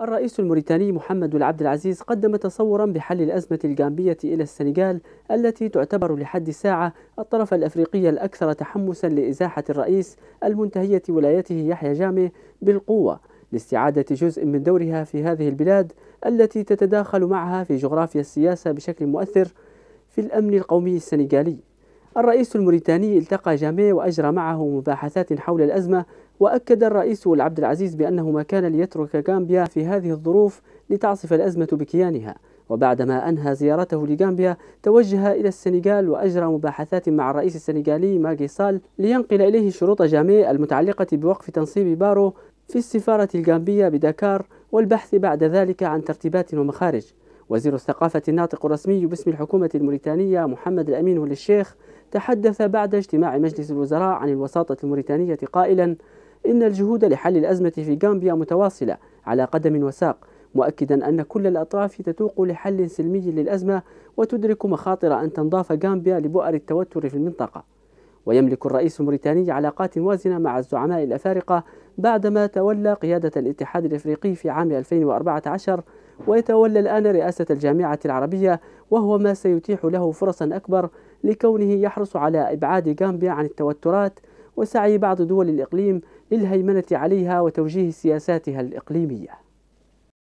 الرئيس الموريتاني محمد العبد العزيز قدم تصورا بحل الأزمة الجامبية إلى السنغال التي تعتبر لحد الساعة الطرف الأفريقي الأكثر تحمسا لإزاحة الرئيس المنتهية ولايته يحيى جامي بالقوة لاستعادة جزء من دورها في هذه البلاد التي تتداخل معها في جغرافيا السياسة بشكل مؤثر في الأمن القومي السنغالي الرئيس الموريتاني التقى جاميه وأجرى معه مباحثات حول الأزمة وأكد الرئيس العبد العزيز بأنه ما كان ليترك غامبيا في هذه الظروف لتعصف الأزمة بكيانها وبعدما أنهى زيارته لغامبيا توجه إلى السنغال وأجرى مباحثات مع الرئيس السنغالي ماغي سال لينقل إليه شروط جاميه المتعلقة بوقف تنصيب بارو في السفارة الغامبية بدكار والبحث بعد ذلك عن ترتيبات ومخارج وزير الثقافة الناطق الرسمي باسم الحكومة الموريتانية محمد الأمين والشيخ تحدث بعد اجتماع مجلس الوزراء عن الوساطة الموريتانية قائلا إن الجهود لحل الأزمة في غامبيا متواصلة على قدم وساق مؤكدا أن كل الأطراف تتوق لحل سلمي للأزمة وتدرك مخاطر أن تنضاف غامبيا لبؤر التوتر في المنطقة ويملك الرئيس الموريتاني علاقات وازنة مع الزعماء الأفارقة بعدما تولى قيادة الاتحاد الإفريقي في عام 2014 ويتولى الآن رئاسة الجامعة العربية وهو ما سيتيح له فرصا أكبر لكونه يحرص على إبعاد غامبيا عن التوترات وسعي بعض دول الإقليم للهيمنة عليها وتوجيه سياساتها الإقليمية